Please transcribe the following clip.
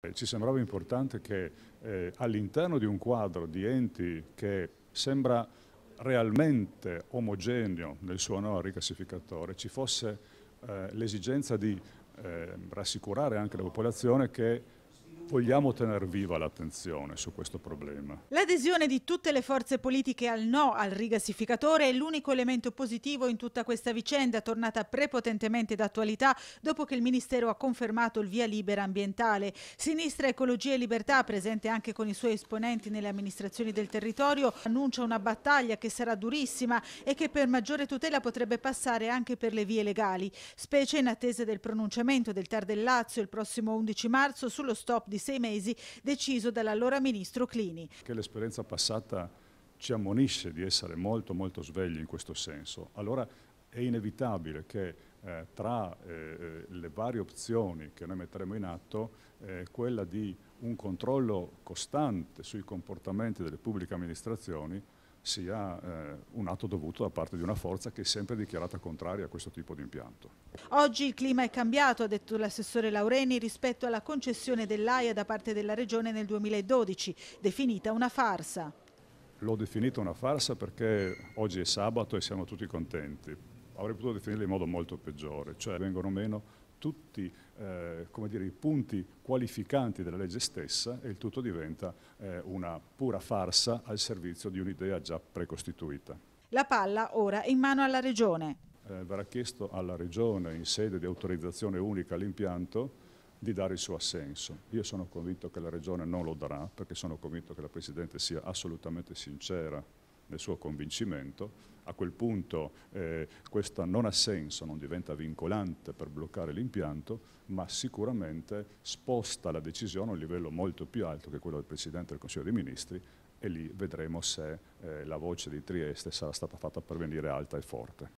Eh, ci sembrava importante che eh, all'interno di un quadro di enti che sembra realmente omogeneo nel suo no ricassificatore ci fosse eh, l'esigenza di eh, rassicurare anche la popolazione che Vogliamo tenere viva l'attenzione su questo problema. L'adesione di tutte le forze politiche al no al rigassificatore è l'unico elemento positivo in tutta questa vicenda, tornata prepotentemente d'attualità dopo che il Ministero ha confermato il via libera ambientale. Sinistra Ecologia e Libertà, presente anche con i suoi esponenti nelle amministrazioni del territorio, annuncia una battaglia che sarà durissima e che per maggiore tutela potrebbe passare anche per le vie legali, specie in attesa del pronunciamento del TAR del Lazio il prossimo 11 marzo sullo stop di di sei mesi deciso dall'allora ministro Clini. Che l'esperienza passata ci ammonisce di essere molto molto svegli in questo senso. Allora è inevitabile che eh, tra eh, eh le varie opzioni che noi metteremo in atto eh, quella di un controllo costante sui comportamenti delle pubbliche amministrazioni sia eh, un atto dovuto da parte di una forza che è sempre dichiarata contraria a questo tipo di impianto. Oggi il clima è cambiato, ha detto l'assessore Laureni, rispetto alla concessione dell'AIA da parte della Regione nel 2012, definita una farsa. L'ho definita una farsa perché oggi è sabato e siamo tutti contenti. Avrei potuto definirla in modo molto peggiore, cioè vengono meno tutti eh, dire, i punti qualificanti della legge stessa e il tutto diventa eh, una pura farsa al servizio di un'idea già precostituita. La palla ora è in mano alla Regione. Eh, verrà chiesto alla Regione in sede di autorizzazione unica all'impianto di dare il suo assenso. Io sono convinto che la Regione non lo darà perché sono convinto che la Presidente sia assolutamente sincera nel suo convincimento, a quel punto eh, questo non ha senso, non diventa vincolante per bloccare l'impianto, ma sicuramente sposta la decisione a un livello molto più alto che quello del Presidente del Consiglio dei Ministri e lì vedremo se eh, la voce di Trieste sarà stata fatta pervenire alta e forte.